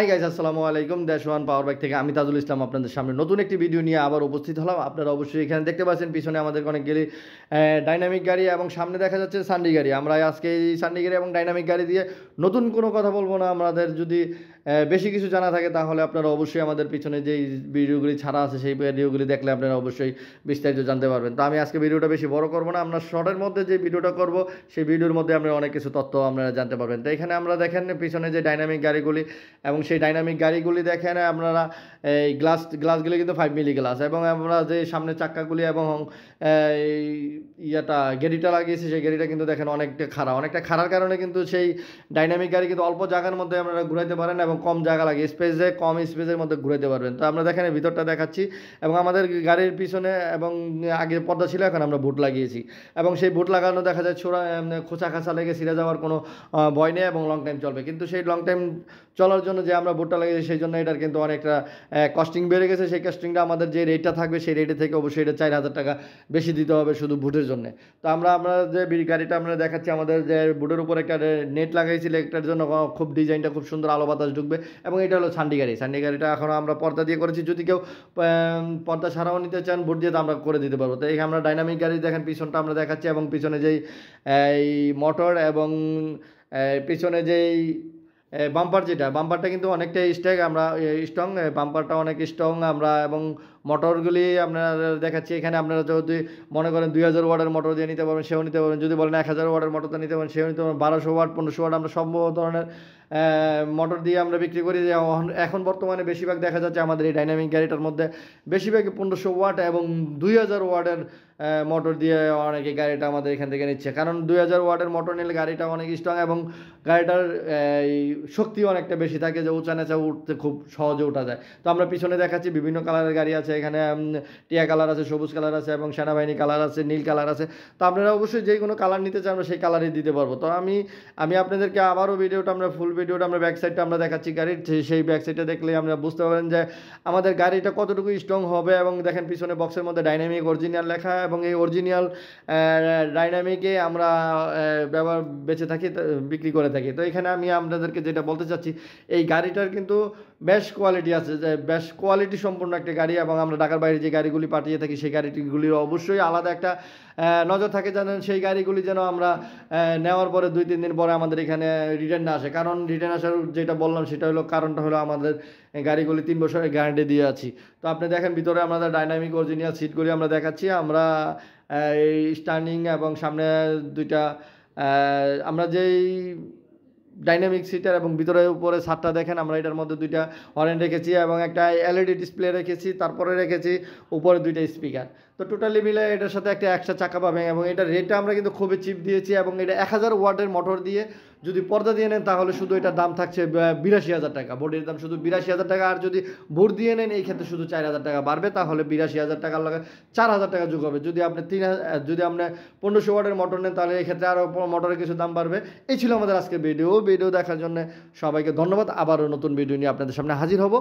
hi guys আসসালামু আলাইকুম দেশ ওয়ান পাওয়ার ব্যাক থেকে আমি তাজুল ইসলাম আপনাদের সামনে নতুন একটি ভিডিও নিয়ে আবার উপস্থিত হলাম আপনারা অবশ্যই এখানে দেখতে পাচ্ছেন পিছনে আমাদের অনেকগুলি ডাইনামিক গাড়ি এবং সামনে দেখা যাচ্ছে সান্ডি গাড়ি আমরা আজকে এই সান্ডি গাড়ি এবং ডাইনামিক গাড়ি দিয়ে নতুন কোনো কথা বলবো না আমাদের যদি বেশি কিছু জানা থাকে তাহলে আপনারা অবশ্যই আমাদের পিছনে যেই ভিডিওগুলি ছাড়া আছে সেই ভিডিওগুলি দেখলে আপনারা অবশ্যই বিস্তারিত জানতে পারবেন তো আমি আজকে ভিডিওটা বেশি বড় করবো না আমরা শর্টের মধ্যে যে ভিডিওটা করব সেই ভিডিওর মধ্যে আপনারা অনেক কিছু তথ্য আপনারা জানতে পারবেন তো এখানে আমরা দেখেন পিছনে যে ডাইনামিক গাড়িগুলি এবং সেই ডাইনামিক গাড়িগুলি দেখেন আপনারা এই গ্লাস গ্লাসগুলি কিন্তু ফাইভ মিলি গ্লাস এবং আমরা যে সামনে চাক্কাগুলি এবং ইয়েটা গেড়িটা লাগিয়েছি সেই গেড়িটা কিন্তু দেখেন অনেকটা খারাপ অনেকটা খারার কারণে কিন্তু সেই ডাইনামিক গাড়ি কিন্তু অল্প জায়গার মধ্যে আপনারা ঘুরাইতে পারেন এবং কম জায়গা লাগে স্পেসে কম স্পেসের মধ্যে ঘুরাইতে পারবেন তো আমরা দেখেন ভিতরটা দেখাচ্ছি এবং আমাদের গাড়ির পিছনে এবং আগে পর্দা ছিল এখন আমরা বুট লাগিয়েছি এবং সেই বুট লাগানো দেখা যায় ছোড়া খোঁচা খাঁচা লেগে সিরে যাওয়ার কোনো ভয় নেই এবং লং টাইম চলবে কিন্তু সেই লং টাইম চলার জন্য যে আমরা ভুট্টা লাগিয়েছি সেই জন্য এটার কিন্তু অনেকটা কস্টিং বেড়ে গেছে সেই কস্টিংটা আমাদের যে রেটটা থাকবে সেই রেটে থেকে অবশ্যই এটা চার হাজার টাকা বেশি দিতে হবে শুধু ভুটের জন্য তো আমরা আমরা যে গাড়িটা আমরা দেখাচ্ছি আমাদের যে ভুটের উপর একটা নেট লাগাইছিল একটার জন্য খুব ডিজাইনটা খুব সুন্দর আলো বাতাস ঢুকবে এবং এটা হলো সান্ডি গাড়ি সান্ডি গাড়িটা এখন আমরা পর্দা দিয়ে করেছি যদি কেউ পর্দা ছাড়াও নিতে চান ভোট দিয়ে তো আমরা করে দিতে পারবো তো এই আমরা ডাইনামিক গাড়ি দেখেন পিছনটা আমরা দেখাচ্ছি এবং পিছনে যেই এই মোটর এবং পিছনে যেই বাম্পার যেটা বাম্পারটা কিন্তু অনেকটাই স্ট্যাক আমরা স্ট্রং বাম্পারটা অনেক স্ট্রং আমরা এবং মোটরগুলি আপনার দেখাচ্ছি এখানে আপনারা যদি মনে করেন দুই হাজার ওয়ার্ডের মোটর দিয়ে নিতে পারবেন সেও নিতে পারবেন যদি বলেন এক হাজার ওয়ার্ডের মোটরটা নিতে পারেন সেও নিতে পারবেন বারোশো ওয়াট পনেরোশো ওয়াট আমরা সব ধরনের মোটর দিয়ে আমরা বিক্রি করি যে এখন বর্তমানে বেশিরভাগ দেখা যাচ্ছে আমাদের এই ডাইনামিক গাড়িটার মধ্যে বেশিরভাগ পনেরোশো ওয়াট এবং দুই হাজার ওয়ার্ডের মোটর দিয়ে অনেকে গাড়িটা আমাদের এখান থেকে নিচ্ছে কারণ দুই হাজার ওয়ার্ডের মোটর নিলে গাড়িটা অনেক স্ট্রং এবং গাড়িটার এই শক্তি অনেকটা বেশি থাকে যে উঁচা নেচা উঠতে খুব সহজে উঠা যায় তো আমরা পিছনে দেখাচ্ছি বিভিন্ন কালারের গাড়ি আছে আছে এখানে টিয়া কালার আছে সবুজ কালার আছে এবং সেনাবাহিনী কালার আছে নীল কালার আছে তো আপনারা অবশ্যই যে কোনো কালার নিতে চান আমরা সেই কালারই দিতে পারবো তো আমি আমি আপনাদেরকে আবারও ভিডিওটা আমরা ফুল ভিডিওটা আমরা ব্যাকসাইডটা আমরা দেখাচ্ছি গাড়ির সেই ব্যাকসাইডটা দেখলে আমরা বুঝতে পারেন যে আমাদের গাড়িটা কতটুকু স্ট্রং হবে এবং দেখেন পিছনে বক্সের মধ্যে ডাইনামিক অরিজিনাল লেখা এবং এই অরিজিনাল ডাইনামিকে আমরা ব্যবহার বেঁচে থাকি বিক্রি করে থাকি তো এখানে আমি আপনাদেরকে যেটা বলতে চাচ্ছি এই গাড়িটার কিন্তু বেশ কোয়ালিটি আছে যে বেশ কোয়ালিটি সম্পূর্ণ একটা গাড়ি এবং আমরা ঢাকার বাইরে যে গাড়িগুলি পাঠিয়ে থাকি সেই গাড়িগুলির অবশ্যই আলাদা একটা নজর থাকে যেন সেই গাড়িগুলি যেন আমরা নেওয়ার পরে দুই তিন দিন পরে আমাদের এখানে রিটার্ন না আসে কারণ রিটার্ন আসার যেটা বললাম সেটা হলো কারণটা হলো আমাদের গাড়িগুলি তিন বছরের গ্যারান্টি দিয়ে আছি তো আপনি দেখেন ভিতরে আমাদের ডাইনামিক অরিজিনাল সিটগুলি আমরা দেখাচ্ছি আমরা এই স্টার্নিং এবং সামনে দুইটা আমরা যেই ডাইনামিক সিটার এবং ভিতরে উপরে ছাদটা দেখেন আমরা এটার মধ্যে দুইটা হরেন রেখেছি এবং একটা এলইডি ডিসপ্লে রেখেছি তারপরে রেখেছি উপরে দুইটা স্পিকার তো টোটালি মিলে এটার সাথে একটা একশো চাকা পাবেন এবং এটার রেটটা আমরা কিন্তু খুবই চিপ দিয়েছি এবং এটা এক হাজার ওয়াটের মোটর দিয়ে যদি পর্দা দিয়ে নেন তাহলে শুধু এটার দাম থাকছে বিরাশি হাজার টাকা বডির দাম শুধু বিরাশি হাজার টাকা আর যদি বোর্ড দিয়ে নেন এই ক্ষেত্রে শুধু চার হাজার টাকা বাড়বে তাহলে বিরাশি হাজার টাকার লাগে চার হাজার টাকা যোগ হবে যদি আপনি তিন যদি আপনি পনেরোশো ওয়ার্ডের মোটর নেন তাহলে এক্ষেত্রে আরও মোটরের কিছু দাম বাড়বে এই ছিল আমাদের আজকের ভিডিও ভিডিও দেখার জন্য সবাইকে ধন্যবাদ আবারও নতুন ভিডিও নিয়ে আপনাদের সামনে হাজির হব